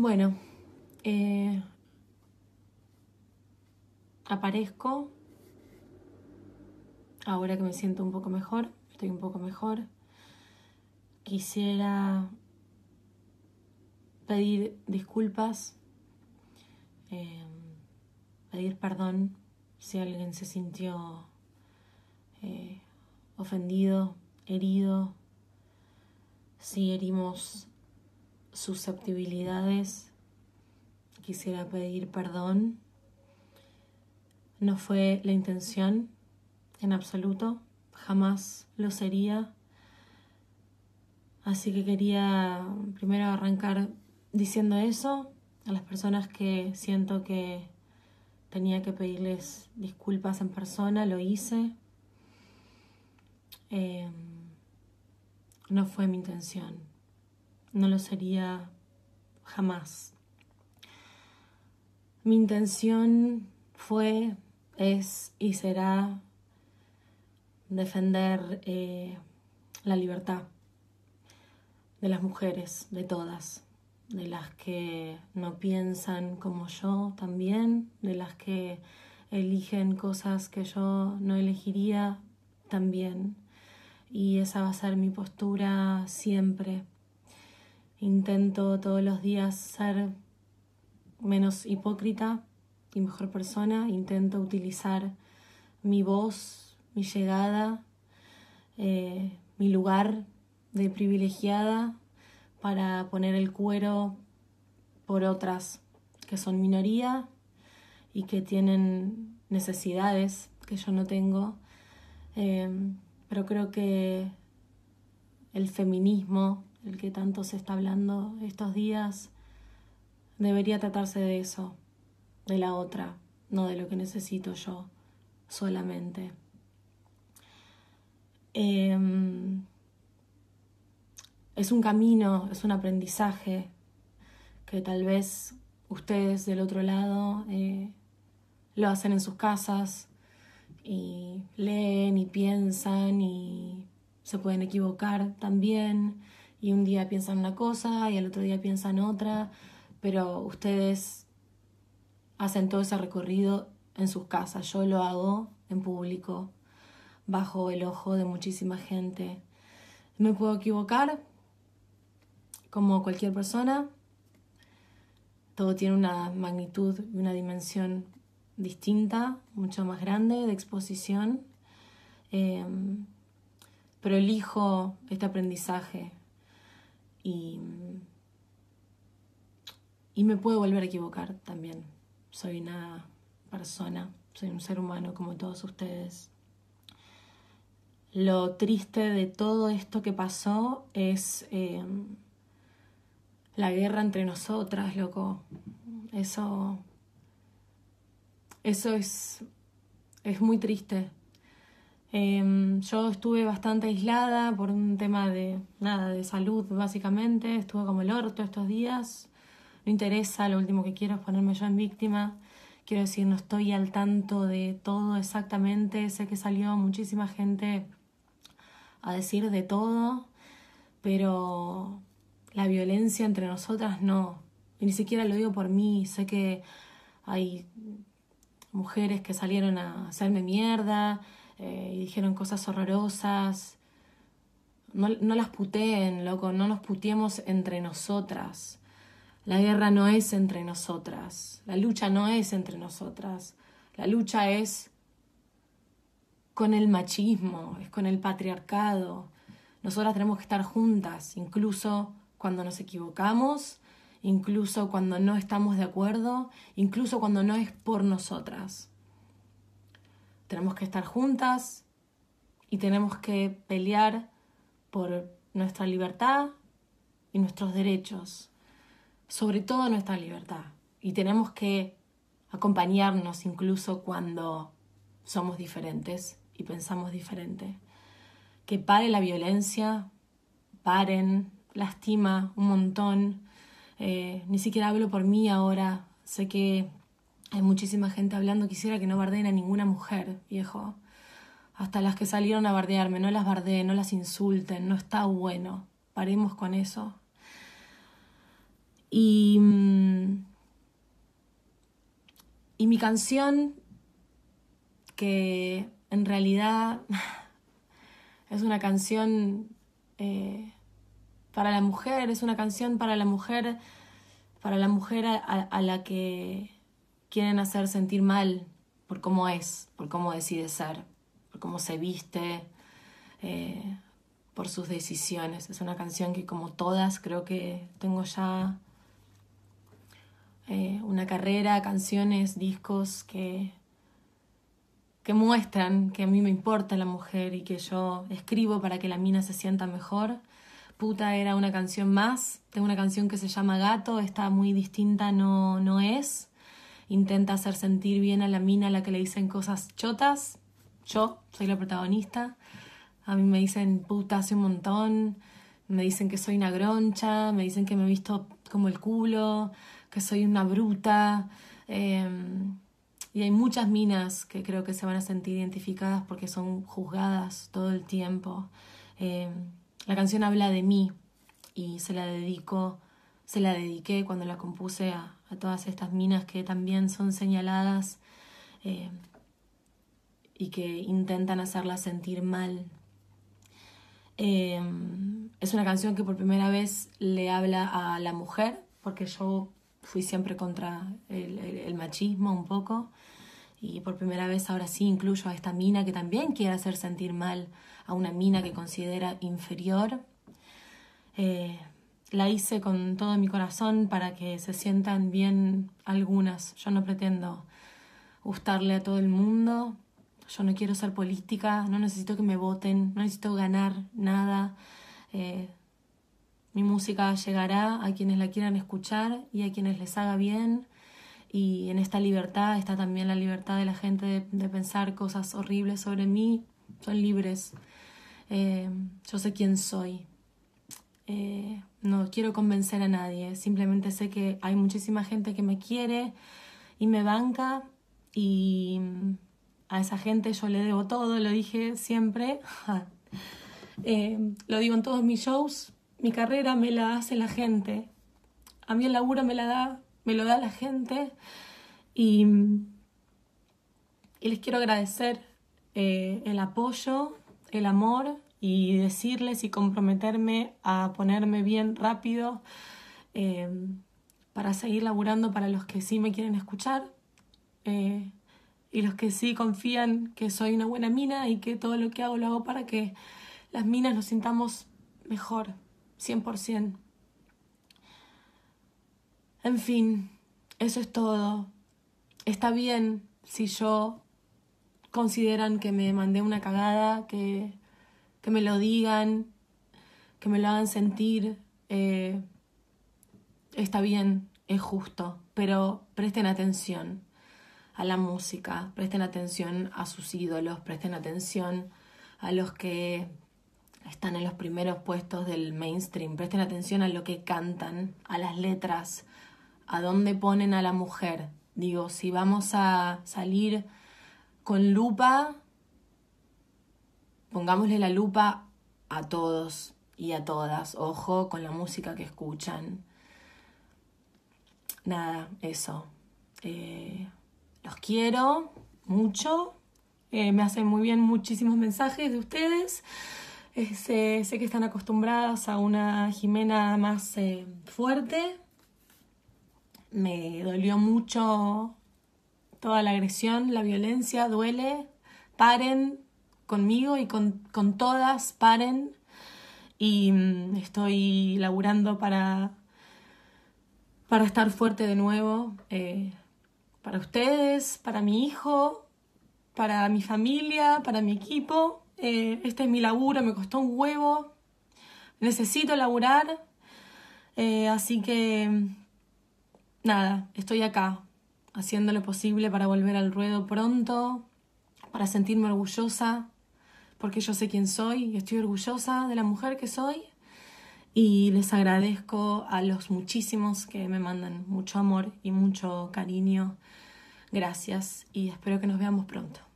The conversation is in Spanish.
Bueno, eh, aparezco ahora que me siento un poco mejor, estoy un poco mejor. Quisiera pedir disculpas, em, pedir perdón si alguien se sintió eh, ofendido, herido, si herimos susceptibilidades. Quisiera pedir perdón. No fue la intención en absoluto, jamás lo sería. Así que quería primero arrancar diciendo eso a las personas que siento que tenía que pedirles disculpas en persona, lo hice. Eh, no fue mi intención no lo sería jamás. Mi intención fue, es y será defender eh, la libertad de las mujeres, de todas, de las que no piensan como yo también, de las que eligen cosas que yo no elegiría también. Y esa va a ser mi postura siempre. Intento todos los días ser menos hipócrita y mejor persona. Intento utilizar mi voz, mi llegada, eh, mi lugar de privilegiada para poner el cuero por otras que son minoría y que tienen necesidades que yo no tengo. Eh, pero creo que el feminismo el que tanto se está hablando estos días, debería tratarse de eso, de la otra, no de lo que necesito yo solamente. Em, es un camino, es un aprendizaje que tal vez ustedes del otro lado eh, lo hacen en sus casas y leen y piensan y se pueden equivocar también y un día piensan una cosa y al otro día piensan otra, pero ustedes hacen todo ese recorrido en sus casas. Yo lo hago en público, bajo el ojo de muchísima gente. Me puedo equivocar, como cualquier persona. Todo tiene una magnitud y una dimensión distinta, mucho más grande, de exposición. Em, pero elijo este aprendizaje y, me puedo volver a equivocar también. Soy una persona, soy un ser humano como todos ustedes. Lo triste de todo esto que pasó es em, la guerra entre nosotras, loco. Eso, eso es, es muy triste Em, yo estuve bastante aislada por un tema de nada, de salud básicamente, estuve como el orto estos días, no interesa, lo último que quiero es ponerme yo en víctima, quiero decir, no estoy al tanto de todo exactamente, sé que salió muchísima gente a decir de todo, pero la violencia entre nosotras no, y ni siquiera lo digo por mí, sé que hay mujeres que salieron a hacerme mierda, eh, y dijeron cosas horrorosas. No, no, las puteen, loco, no nos putiemos entre nosotras. La guerra no es entre nosotras, la lucha no es entre nosotras, la lucha es con el machismo, es con el patriarcado. Nosotras tenemos que estar juntas, incluso cuando nos equivocamos, incluso cuando no estamos de acuerdo, incluso cuando no es por nosotras tenemos que estar juntas y tenemos que pelear por nuestra libertad y nuestros derechos, sobre todo nuestra libertad. Y tenemos que acompañarnos incluso cuando somos diferentes y pensamos diferente. Que pare la violencia, paren, lastima un montón. Eh, ni siquiera hablo por mí ahora, sé que hay muchísima gente hablando, quisiera que no bardeen a ninguna mujer, viejo. Hasta las que salieron a bardearme, no las bardeen, no las insulten, no está bueno. Paremos con eso. Y, mm, y mi canción, que en realidad es una canción eh, para la mujer, es una canción para la mujer, para la mujer a la que quieren hacer sentir mal por cómo es, por cómo decide ser, por cómo se viste, eh, por sus decisiones. Es una canción que como todas creo que tengo ya eh, una carrera, canciones, discos que, que muestran que a mí me importa la mujer y que yo escribo para que la mina se sienta mejor. Puta era una canción más, tengo una canción que se llama Gato, está muy distinta, no, no es intenta hacer sentir bien a la mina a la que le dicen cosas chotas. Yo soy la protagonista. A mí me dicen puta hace un montón. Me dicen que soy una groncha. Me dicen que me he visto como el culo. Que soy una bruta. Em, y hay muchas minas que creo que se van a sentir identificadas porque son juzgadas todo el tiempo. Em, la canción habla de mí y se la dedico se la dediqué cuando la compuse a, todas estas minas que también son señaladas eh, y que intentan hacerla sentir mal. Eh, es una canción que por primera vez le habla a la mujer, porque yo fui siempre contra el, machismo un poco. Y por primera vez ahora sí incluyo a esta mina que también quiere hacer sentir mal a una mina que considera inferior. Eh, la hice con todo mi corazón para que se sientan bien algunas. Yo no pretendo gustarle a todo el mundo, yo no quiero ser política, no necesito que me voten, no necesito ganar nada. Eh, mi música llegará a quienes la quieran escuchar y a quienes les haga bien. Y en esta libertad está también la libertad de la gente de, pensar cosas horribles sobre mí. Son libres. Eh, yo sé quién soy. Eh, no quiero convencer a nadie, simplemente sé que hay muchísima gente que me quiere y me banca y a esa gente yo le debo todo, lo dije siempre, eh, lo digo en todos mis shows, mi carrera me la hace la gente, a mí el laburo me la da, me lo da la gente y, les quiero agradecer eh, el apoyo, el amor y decirles y comprometerme a ponerme bien rápido eh, para seguir laburando para los que sí me quieren escuchar eh, y los que sí confían que soy una buena mina y que todo lo que hago lo hago para que las minas nos sintamos mejor, 100%. En fin, eso es todo. Está bien si yo consideran que me mandé una cagada, que que me lo digan, que me lo hagan sentir. Eh, está bien, es justo, pero presten atención a la música, presten atención a sus ídolos, presten atención a los que están en los primeros puestos del mainstream, presten atención a lo que cantan, a las letras, a dónde ponen a la mujer. Digo, si vamos a salir con lupa, Pongámosle la lupa a todos y a todas. Ojo con la música que escuchan. Nada, eso. Eh, los quiero mucho. Eh, me hacen muy bien muchísimos mensajes de ustedes. Eh, sé, sé, que están acostumbrados a una Jimena más fuerte. Me dolió mucho toda la agresión, la violencia, duele. Paren, conmigo y con, todas, paren. Y mm, estoy laburando para, para estar fuerte de nuevo, eh, para ustedes, para mi hijo, para mi familia, para mi equipo. Eh, este es mi laburo, me costó un huevo, necesito laburar, eh, así que nada, estoy acá, haciendo lo posible para volver al ruedo pronto, para sentirme orgullosa porque yo sé quién soy y estoy orgullosa de la mujer que soy. Y les agradezco a los muchísimos que me mandan mucho amor y mucho cariño. Gracias y espero que nos veamos pronto.